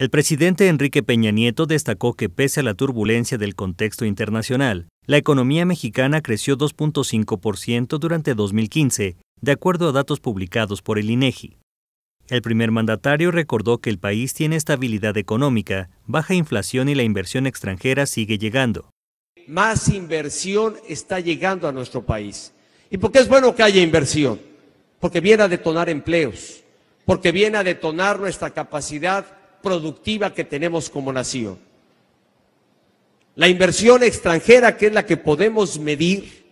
El presidente Enrique Peña Nieto destacó que pese a la turbulencia del contexto internacional, la economía mexicana creció 2.5% durante 2015, de acuerdo a datos publicados por el INEGI. E el primer mandatario recordó que el país tiene estabilidad económica, baja inflación y la inversión extranjera sigue llegando. Más inversión está llegando a nuestro país. ¿Y por qué es bueno que haya inversión? Porque viene a detonar empleos, porque viene a detonar nuestra capacidad productiva que tenemos como nación. La inversión extranjera, que es la que podemos medir,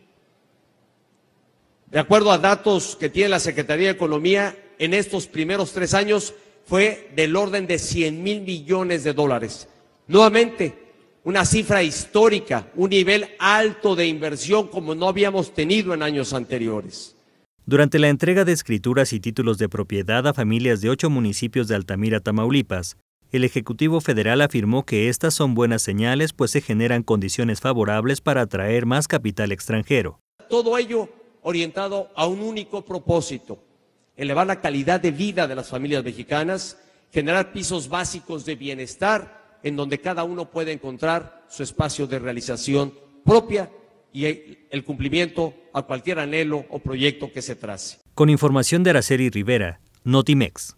de acuerdo a datos que tiene la Secretaría de Economía, en estos primeros tres años fue del orden de 100 mil millones de dólares. Nuevamente, una cifra histórica, un nivel alto de inversión como no habíamos tenido en años anteriores. Durante la entrega de escrituras y títulos de propiedad a familias de ocho municipios de Altamira, Tamaulipas, el Ejecutivo Federal afirmó que estas son buenas señales pues se generan condiciones favorables para atraer más capital extranjero. Todo ello orientado a un único propósito, elevar la calidad de vida de las familias mexicanas, generar pisos básicos de bienestar en donde cada uno pueda encontrar su espacio de realización propia y el cumplimiento a cualquier anhelo o proyecto que se trace. Con información de Araceli Rivera, Notimex.